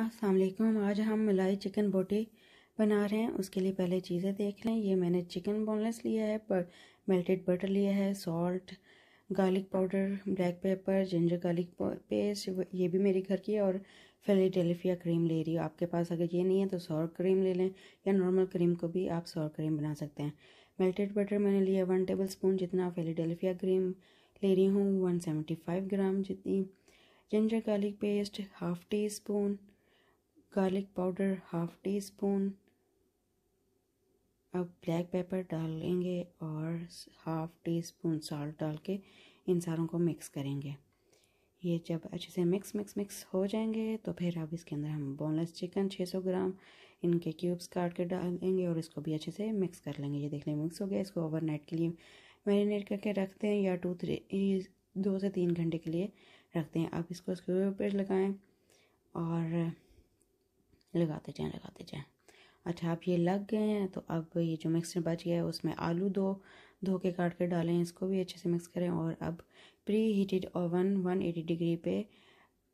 असलम आज हम मलाई चिकन बोटी बना रहे हैं उसके लिए पहले चीज़ें देख लें ये मैंने चिकन बोनलेस लिया है पर मेल्टेड बटर लिया है salt garlic powder black pepper ginger garlic paste ये भी मेरे घर की है और फिलेडेल्फिया क्रीम ले रही हूँ आपके पास अगर ये नहीं है तो सौर क्रीम ले लें या नॉर्मल क्रीम को भी आप सौर क्रीम बना सकते हैं मेल्टेड बटर मैंने लिया वन टेबल स्पून जितना फिलेडेल्फिया क्रीम ले रही हूँ वन सेवेंटी फाइव ग्राम जितनी ginger garlic paste half teaspoon garlic powder half teaspoon अब ब्लैक पेपर डाल लेंगे और हाफ टी स्पून साल्ट डाल के इन सारों को मिक्स करेंगे ये जब अच्छे से मिक्स मिक्स मिक्स हो जाएंगे तो फिर अब इसके अंदर हम बोनलेस चिकन 600 ग्राम इनके क्यूब्स काट के डालेंगे और इसको भी अच्छे से मिक्स कर लेंगे ये देख लें मिक्स हो गया इसको ओवरनाइट के लिए मैरिनेट करके रखते हैं या टू थ्री दो से तीन घंटे के लिए रखते हैं आप इसको उसके ऊपर लगाएं और लगाते जाएं लगाते जाएं अच्छा आप ये लग गए हैं तो अब ये जो मिक्सर बच गया है उसमें आलू दो धो के काट के डालें इसको भी अच्छे से मिक्स करें और अब प्री हीटेड ओवन 180 डिग्री पे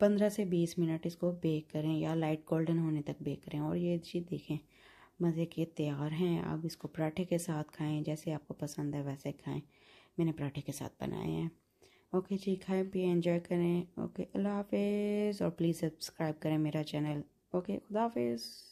15 से 20 मिनट इसको बेक करें या लाइट गोल्डन होने तक बेक करें और ये चीज़ देखें मज़े के तैयार हैं आप इसको पराठे के साथ खाएं जैसे आपको पसंद है वैसे खाएं मैंने पराठे के साथ बनाए हैं ओके जी खाएं पिए एंजॉय करें ओके अल्लाह हाफिज़ और प्लीज़ सब्सक्राइब करें मेरा चैनल Okay, that is.